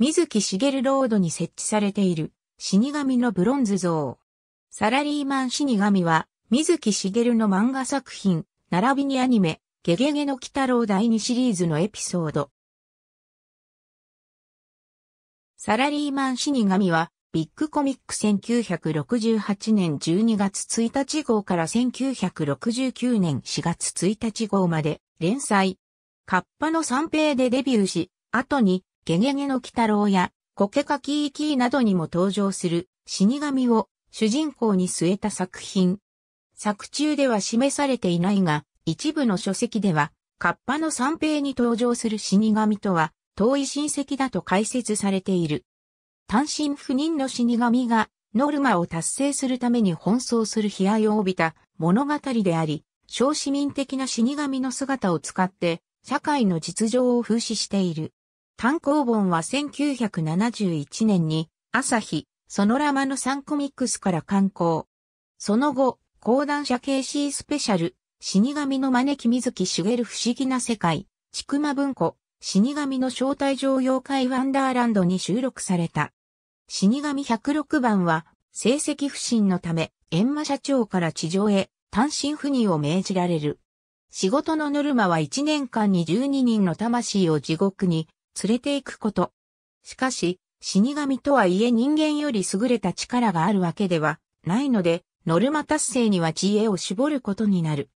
水木しげるロードに設置されている死神のブロンズ像。サラリーマン死神は、水木しげるの漫画作品、並びにアニメ、ゲゲゲの鬼太郎第2シリーズのエピソード。サラリーマン死神は、ビッグコミック1968年12月1日号から1969年4月1日号まで連載。カッパの三平でデビューし、後にゲゲゲの鬼太郎や、コケカキイキーなどにも登場する死神を主人公に据えた作品。作中では示されていないが、一部の書籍では、カッパの三平に登場する死神とは、遠い親戚だと解説されている。単身赴任の死神が、ノルマを達成するために奔走する悲哀を帯びた物語であり、小市民的な死神の姿を使って、社会の実情を風刺している。単行本は1971年に、朝日、ソノラマのサンコミックスから刊行。その後、講談社 KC スペシャル、死神の招き水木しげる不思議な世界、ちくま文庫、死神の招待状妖怪ワンダーランドに収録された。死神106番は、成績不振のため、閻魔社長から地上へ単身赴任を命じられる。仕事のノルマは1年間に12人の魂を地獄に連れて行くこと。しかし、死神とはいえ人間より優れた力があるわけではないので、ノルマ達成には知恵を絞ることになる。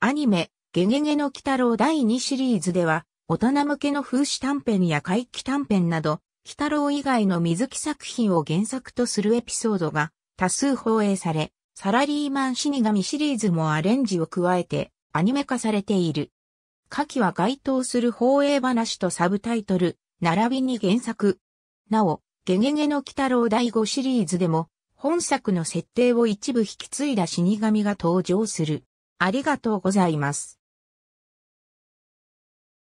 アニメ、ゲゲゲの鬼太郎第2シリーズでは、大人向けの風刺短編や怪奇短編など、鬼太郎以外の水木作品を原作とするエピソードが多数放映され、サラリーマン死神シリーズもアレンジを加えてアニメ化されている。下記は該当する放映話とサブタイトル、並びに原作。なお、ゲゲゲの鬼太郎第5シリーズでも、本作の設定を一部引き継いだ死神が登場する。ありがとうございます。